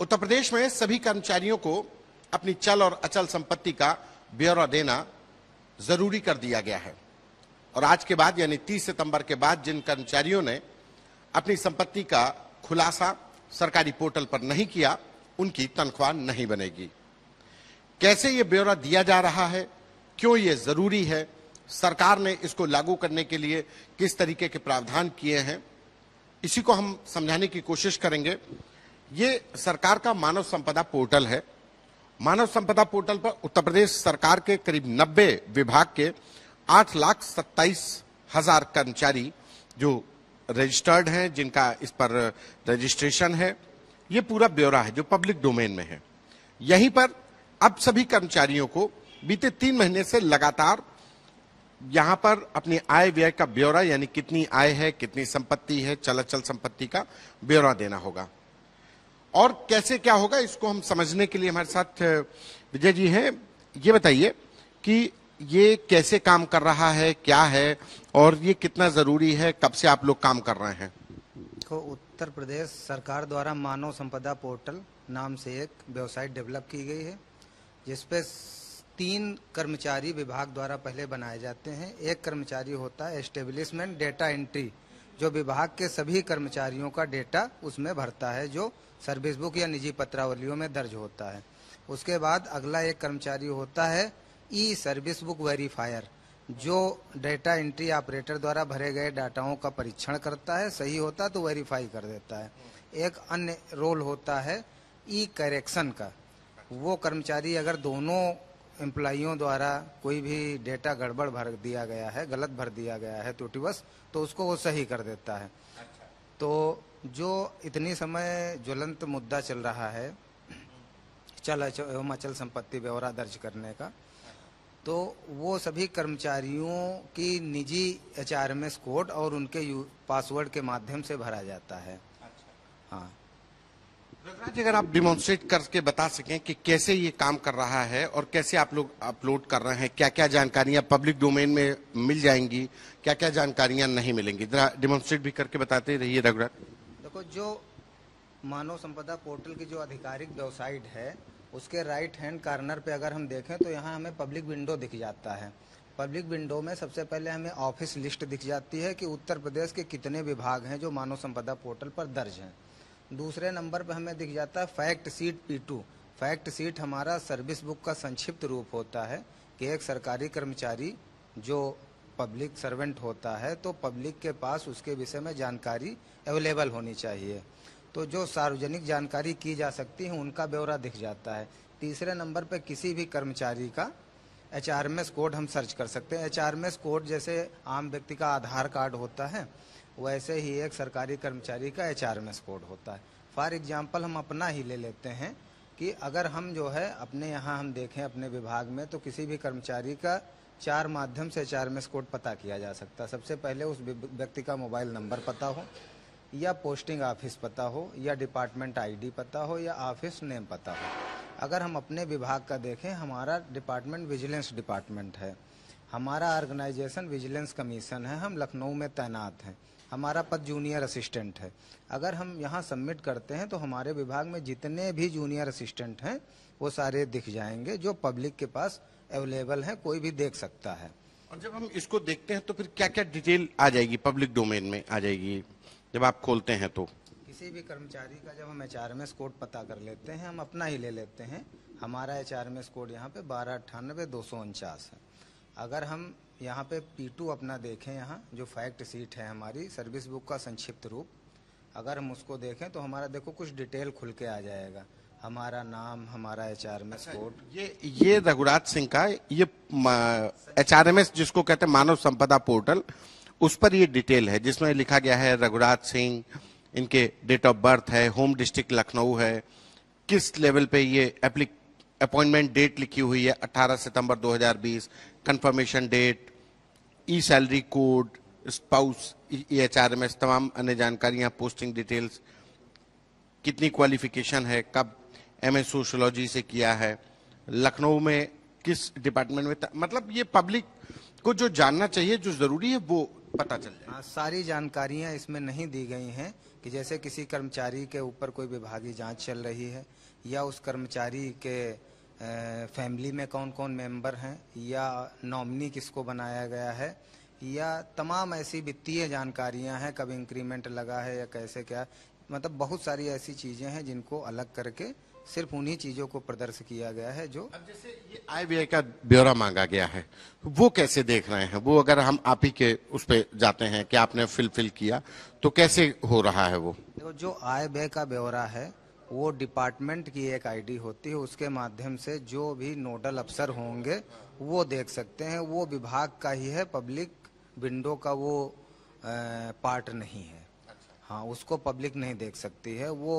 उत्तर प्रदेश में सभी कर्मचारियों को अपनी चल और अचल संपत्ति का ब्यौरा देना जरूरी कर दिया गया है और आज के बाद यानी 30 सितंबर के बाद जिन कर्मचारियों ने अपनी संपत्ति का खुलासा सरकारी पोर्टल पर नहीं किया उनकी तनख्वाह नहीं बनेगी कैसे ये ब्यौरा दिया जा रहा है क्यों ये जरूरी है सरकार ने इसको लागू करने के लिए किस तरीके के प्रावधान किए हैं इसी को हम समझाने की कोशिश करेंगे ये सरकार का मानव संपदा पोर्टल है मानव संपदा पोर्टल पर उत्तर प्रदेश सरकार के करीब 90 विभाग के आठ लाख सत्ताईस हजार कर्मचारी जो रजिस्टर्ड हैं जिनका इस पर रजिस्ट्रेशन है ये पूरा ब्यौरा है जो पब्लिक डोमेन में है यहीं पर अब सभी कर्मचारियों को बीते तीन महीने से लगातार यहाँ पर अपनी आय व्यय का ब्यौरा यानी कितनी आय है कितनी संपत्ति है चलाचल संपत्ति का ब्यौरा देना होगा और कैसे क्या होगा इसको हम समझने के लिए हमारे साथ विजय जी हैं ये बताइए कि ये कैसे काम कर रहा है क्या है और ये कितना ज़रूरी है कब से आप लोग काम कर रहे हैं देखो उत्तर प्रदेश सरकार द्वारा मानव संपदा पोर्टल नाम से एक वेबसाइट डेवलप की गई है जिसपे तीन कर्मचारी विभाग द्वारा पहले बनाए जाते हैं एक कर्मचारी होता है एस्टेब्लिशमेंट डेटा एंट्री जो विभाग के सभी कर्मचारियों का डेटा उसमें भरता है जो सर्विस बुक या निजी पत्रावलियों में दर्ज होता है उसके बाद अगला एक कर्मचारी होता है ई सर्विस बुक वेरीफायर जो डेटा एंट्री ऑपरेटर द्वारा भरे गए डाटाओं का परीक्षण करता है सही होता तो वेरीफाई कर देता है एक अन्य रोल होता है ई करेक्शन का वो कर्मचारी अगर दोनों एम्प्लॉयों द्वारा कोई भी डेटा गड़बड़ भर दिया गया है गलत भर दिया गया है त्रुटिवस तो उसको वो सही कर देता है अच्छा। तो जो इतनी समय ज्वलंत मुद्दा चल रहा है चल एवं अचल संपत्ति ब्यौरा दर्ज करने का तो वो सभी कर्मचारियों की निजी एच आर कोड और उनके पासवर्ड के माध्यम से भरा जाता है अच्छा। हाँ रघुराज अगर आप डिमोन्स्ट्रेट करके बता सकें कि कैसे ये काम कर रहा है और कैसे आप लोग अपलोड कर रहे हैं क्या क्या जानकारियां पब्लिक डोमेन में मिल जाएंगी क्या क्या जानकारियां नहीं मिलेंगी डिमोन्स्ट्रेट भी करके बताते रहिए रघुराज देखो जो मानव संपदा पोर्टल की जो आधिकारिक वेबसाइट है उसके राइट हैंड कार्नर पर अगर हम देखें तो यहाँ हमें पब्लिक विंडो दिख जाता है पब्लिक विंडो में सबसे पहले हमें ऑफिस लिस्ट दिख जाती है कि उत्तर प्रदेश के कितने विभाग हैं जो मानव संपदा पोर्टल पर दर्ज हैं दूसरे नंबर पर हमें दिख जाता है fact sheet P two fact sheet हमारा सर्विस बुक का संक्षिप्त रूप होता है कि एक सरकारी कर्मचारी जो पब्लिक सर्वेंट होता है तो पब्लिक के पास उसके विषय में जानकारी अवेलेबल होनी चाहिए तो जो सार्वजनिक जानकारी की जा सकती है उनका ब्यौरा दिख जाता है तीसरे नंबर पर किसी भी कर्मचारी का एच कोड हम सर्च कर सकते हैं एच कोड जैसे आम व्यक्ति का आधार कार्ड होता है वैसे ही एक सरकारी कर्मचारी का एच आर कोड होता है फॉर एग्जाम्पल हम अपना ही ले लेते हैं कि अगर हम जो है अपने यहाँ हम देखें अपने विभाग में तो किसी भी कर्मचारी का चार माध्यम से एच आर कोड पता किया जा सकता है सबसे पहले उस व्यक्ति का मोबाइल नंबर पता हो या पोस्टिंग ऑफिस पता हो या डिपार्टमेंट आईडी पता हो या ऑफिस नेम पता हो अगर हम अपने विभाग का देखें हमारा डिपार्टमेंट विजिलेंस डिपार्टमेंट है हमारा ऑर्गेनाइजेशन विजिलेंस कमीशन है हम लखनऊ में तैनात हैं हमारा पद जूनियर असिस्टेंट है अगर हम यहाँ सबमिट करते हैं तो हमारे विभाग में जितने भी जूनियर असिस्टेंट हैं वो सारे दिख जाएंगे जो पब्लिक के पास अवेलेबल है कोई भी देख सकता है और जब हम इसको देखते हैं तो फिर क्या क्या डिटेल आ जाएगी पब्लिक डोमेन में आ जाएगी जब आप खोलते हैं तो किसी भी कर्मचारी का जब हम H R M S code पता कर लेते हैं हम अपना ही ले लेते हैं हमारा H R M S code यहाँ पे बारह अट्ठानबे दो सौ उनचास है अगर हम यहाँ पे P2 अपना देखें यहाँ जो फैक्ट सीट है हमारी सर्विस बुक का संक्षिप्त रूप अगर हम उसको देखें तो हमारा देखो कुछ डिटेल खुल के आ जाएगा हमारा नाम हमारा H R M S code ये ये रघुराज सिंह का ये एच आर एम एस जिसको कहते हैं मानव संपदा पोर्टल उस पर ये डिटेल है जिसमें लिखा गया है रघुराज सिंह इनके डेट ऑफ बर्थ है होम डिस्ट्रिक्ट लखनऊ है किस लेवल पे ये एप्लीक अपॉइंटमेंट डेट लिखी हुई है 18 सितंबर 2020 confirmation date E salary code spouse E H R M S तमाम अन्य जानकारियाँ पोस्टिंग डिटेल्स कितनी क्वालिफिकेशन है कब एम ए सोशोलॉजी से किया है लखनऊ में किस डिपार्टमेंट में मतलब ये पब्लिक को जो जानना चाहिए जो जरूरी है वो पता चल जाए हाँ, सारी जानकारियां इसमें नहीं दी गई हैं कि जैसे किसी कर्मचारी के ऊपर कोई विभागीय जांच चल रही है या उस कर्मचारी के फैमिली में कौन कौन मेंबर हैं या नॉमिनी किसको बनाया गया है या तमाम ऐसी वित्तीय जानकारियां हैं कब इंक्रीमेंट लगा है या कैसे क्या मतलब बहुत सारी ऐसी चीज़ें हैं जिनको अलग करके सिर्फ उन्हीं चीजों को प्रदर्शित किया गया है जो अब जैसे ये आई का ब्यौरा मांगा गया है वो कैसे देख रहे हैं वो अगर हम आप ही के उस पर जाते हैं कि आपने फिलफिल किया तो कैसे हो रहा है वो देखो जो आय का ब्यौरा है वो डिपार्टमेंट की एक आईडी होती है उसके माध्यम से जो भी नोडल अफसर होंगे वो देख सकते हैं वो विभाग का ही है पब्लिक विंडो का वो पार्ट नहीं है अच्छा। हाँ उसको पब्लिक नहीं देख सकती है वो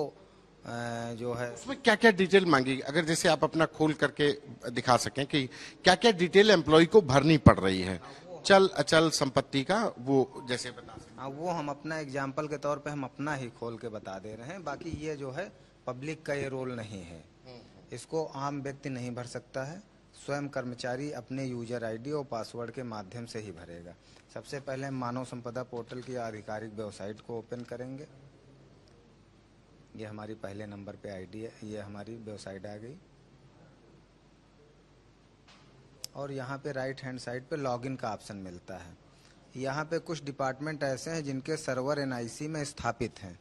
जो है उसमें क्या क्या डिटेल मांगी अगर जैसे आप अपना खोल करके दिखा सकें कि क्या क्या डिटेल एम्प्लॉय को भरनी पड़ रही है चल अचल संपत्ति का वो जैसे बता हाँ वो हम अपना एग्जाम्पल के तौर पे हम अपना ही खोल के बता दे रहे हैं बाकी ये जो है पब्लिक का ये रोल नहीं है इसको आम व्यक्ति नहीं भर सकता है स्वयं कर्मचारी अपने यूजर आईडी और पासवर्ड के माध्यम से ही भरेगा सबसे पहले मानव संपदा पोर्टल की आधिकारिक वेबसाइट को ओपन करेंगे ये हमारी पहले नंबर पे आईडी है ये हमारी वेबसाइट आ गई और यहाँ पे राइट हैंड साइड पे लॉगिन का ऑप्शन मिलता है यहाँ पे कुछ डिपार्टमेंट ऐसे हैं जिनके सर्वर एनआईसी में स्थापित हैं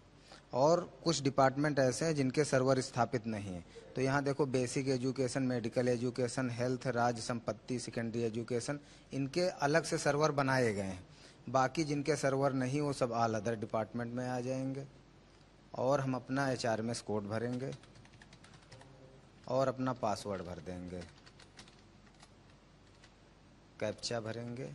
और कुछ डिपार्टमेंट ऐसे हैं जिनके सर्वर स्थापित नहीं हैं तो यहाँ देखो basic education medical education health राज्य संपत्ति सेकेंडरी एजुकेशन इनके अलग से सर्वर बनाए गए हैं बाकी जिनके सर्वर नहीं वो सब ऑल अदर डिपार्टमेंट में आ जाएंगे और हम अपना H R M S code भरेंगे और अपना पासवर्ड भर देंगे कैप्चा भरेंगे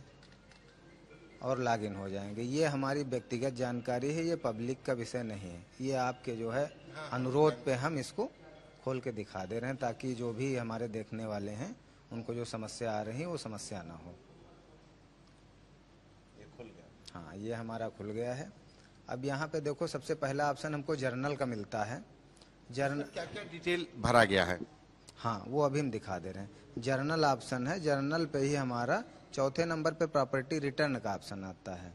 और लॉगिन हो जाएंगे ये हमारी व्यक्तिगत जानकारी है ये पब्लिक का विषय नहीं है ये आपके जो है हाँ, अनुरोध हाँ। पे हम इसको खोल के दिखा दे रहे हैं ताकि जो भी हमारे देखने वाले हैं उनको जो समस्या आ रही है वो समस्या ना हो ये खुल गया हाँ ये हमारा खुल गया है अब यहाँ पे देखो सबसे पहला ऑप्शन हमको जर्नल का मिलता है जर्नल क्या क्या डिटेल भरा गया है हाँ वो अभी हम दिखा दे रहे हैं जर्नल ऑप्शन है जर्नल पे ही हमारा चौथे नंबर पे प्रॉपर्टी रिटर्न का ऑप्शन आता है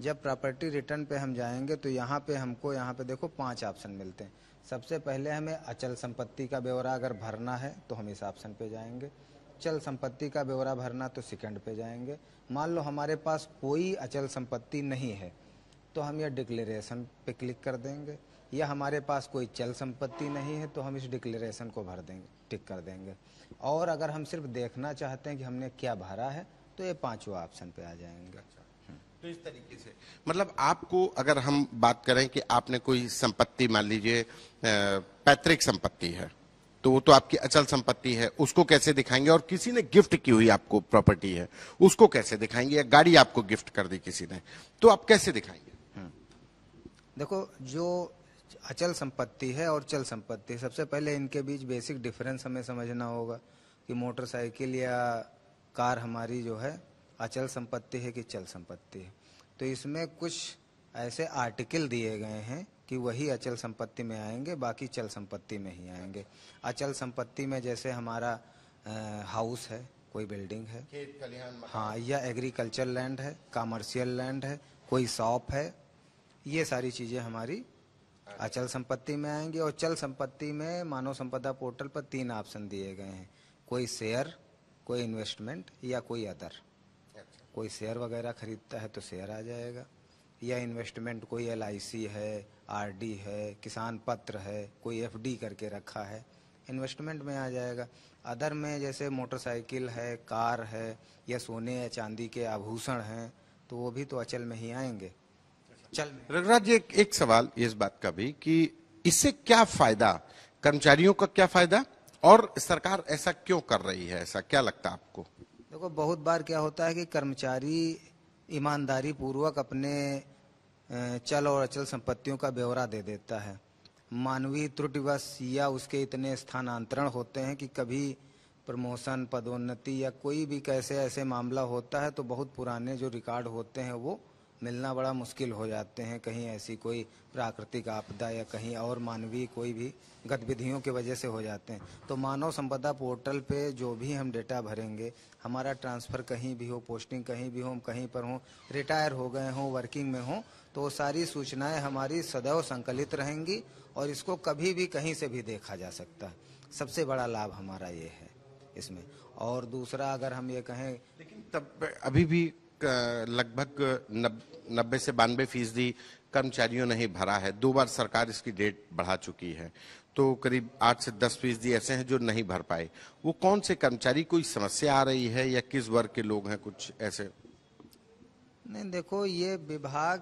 जब प्रॉपर्टी रिटर्न पे हम जाएंगे तो यहाँ पे हमको यहाँ पे देखो पांच ऑप्शन मिलते हैं सबसे पहले हमें अचल संपत्ति का ब्यौरा अगर भरना है तो हम इस ऑप्शन पे जाएंगे चल संपत्ति का ब्यौरा भरना तो सेकंड पे जाएंगे मान लो हमारे पास कोई अचल संपत्ति नहीं है तो हम यह डिक्लेरेशन पे क्लिक कर देंगे या हमारे पास कोई चल संपत्ति नहीं है तो हम इस डिक्लेरेशन को भर देंगे टिक कर देंगे और अगर हम सिर्फ देखना चाहते हैं कि हमने क्या भरा है तो ये पांचवा ऑप्शन पे आ जाएंगे अच्छा। तो इस तरीके से मतलब आपको अगर हम बात करें कि आपने कोई संपत्ति मान लीजिए पैतृक संपत्ति है तो वो तो आपकी अचल संपत्ति है उसको कैसे दिखाएंगे और किसी ने गिफ्ट की हुई आपको प्रॉपर्टी है उसको कैसे दिखाएंगे या गाड़ी आपको गिफ्ट कर दी किसी ने तो आप कैसे दिखाएंगे देखो जो अचल संपत्ति है और चल संपत्ति सबसे पहले इनके बीच बेसिक डिफरेंस हमें समझना होगा कि मोटरसाइकिल या कार हमारी जो है अचल संपत्ति है कि चल संपत्ति है तो इसमें कुछ ऐसे आर्टिकल दिए गए हैं कि वही अचल संपत्ति में आएंगे बाकी चल संपत्ति में ही आएंगे अचल संपत्ति में जैसे हमारा हाउस है कोई बिल्डिंग है हाँ या एग्रीकल्चर लैंड है कॉमर्शियल लैंड है कोई शॉप है ये सारी चीजें हमारी अचल संपत्ति में आएंगी और चल संपत्ति में मानव संपदा पोर्टल पर तीन ऑप्शन दिए गए हैं कोई शेयर कोई इन्वेस्टमेंट या कोई अदर अच्छा। कोई शेयर वगैरह खरीदता है तो शेयर आ जाएगा या इन्वेस्टमेंट कोई एल है आर है किसान पत्र है कोई एफ करके रखा है इन्वेस्टमेंट में आ जाएगा अदर में जैसे मोटरसाइकिल है कार है या सोने या चांदी के आभूषण हैं तो वो भी तो अचल में ही आएंगे चल रघुराज जी एक, एक सवाल इस बात का भी कि इससे क्या फायदा कर्मचारियों का क्या फायदा और सरकार ऐसा क्यों कर रही है ऐसा क्या लगता है आपको देखो बहुत बार क्या होता है कि कर्मचारी ईमानदारी पूर्वक अपने चल और अचल संपत्तियों का ब्यौरा दे देता है मानवीय त्रुटिवश या उसके इतने स्थानांतरण होते हैं कि कभी प्रमोशन पदोन्नति या कोई भी कैसे ऐसे मामला होता है तो बहुत पुराने जो रिकॉर्ड होते हैं वो मिलना बड़ा मुश्किल हो जाते हैं कहीं ऐसी कोई प्राकृतिक आपदा या कहीं और मानवीय कोई भी गतिविधियों की वजह से हो जाते हैं तो मानव संपदा पोर्टल पे जो भी हम डेटा भरेंगे हमारा ट्रांसफ़र कहीं भी हो पोस्टिंग कहीं भी हो हम कहीं पर हों रिटायर हो गए हों वर्किंग में हों तो सारी सूचनाएँ हमारी सदैव संकलित रहेंगी और इसको कभी भी कहीं से भी देखा जा सकता है सबसे बड़ा लाभ हमारा ये है इसमें और दूसरा अगर हम ये कहें लेकिन तब अभी भी लगभग नब्बे से बानवे फीसदी कर्मचारियों ने ही भरा है दो बार सरकार इसकी डेट बढ़ा चुकी है तो करीब आठ से दस फीसदी ऐसे हैं जो नहीं भर पाए वो कौन से कर्मचारी कोई समस्या आ रही है या किस वर्ग के लोग हैं कुछ ऐसे नहीं देखो ये विभाग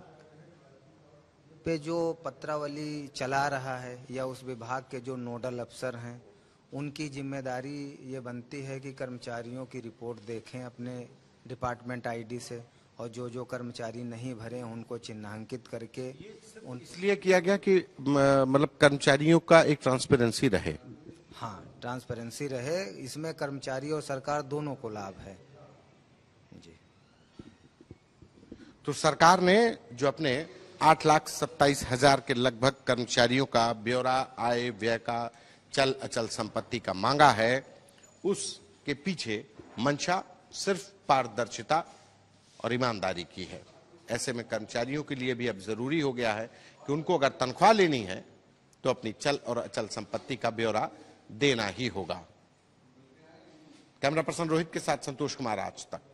पे जो पत्रावली चला रहा है या उस विभाग के जो नोडल अफसर हैं उनकी जिम्मेदारी ये बनती है कि कर्मचारियों की रिपोर्ट देखें अपने डिपार्टमेंट आईडी से और जो जो कर्मचारी नहीं भरे उनको चिन्हांकित करके उन इसलिए किया गया कि मतलब कर्मचारियों का एक ट्रांसपेरेंसी रहे हाँ ट्रांसपेरेंसी रहे इसमें कर्मचारी और सरकार दोनों को लाभ है जी तो सरकार ने जो अपने आठ लाख सत्ताईस हजार के लगभग कर्मचारियों का ब्यौरा आय व्यय का चल अचल संपत्ति का मांगा है उसके पीछे मंशा सिर्फ पारदर्शिता और ईमानदारी की है ऐसे में कर्मचारियों के लिए भी अब जरूरी हो गया है कि उनको अगर तनख्वाह लेनी है तो अपनी चल और अचल संपत्ति का ब्यौरा देना ही होगा कैमरा पर्सन रोहित के साथ संतोष कुमार आज तक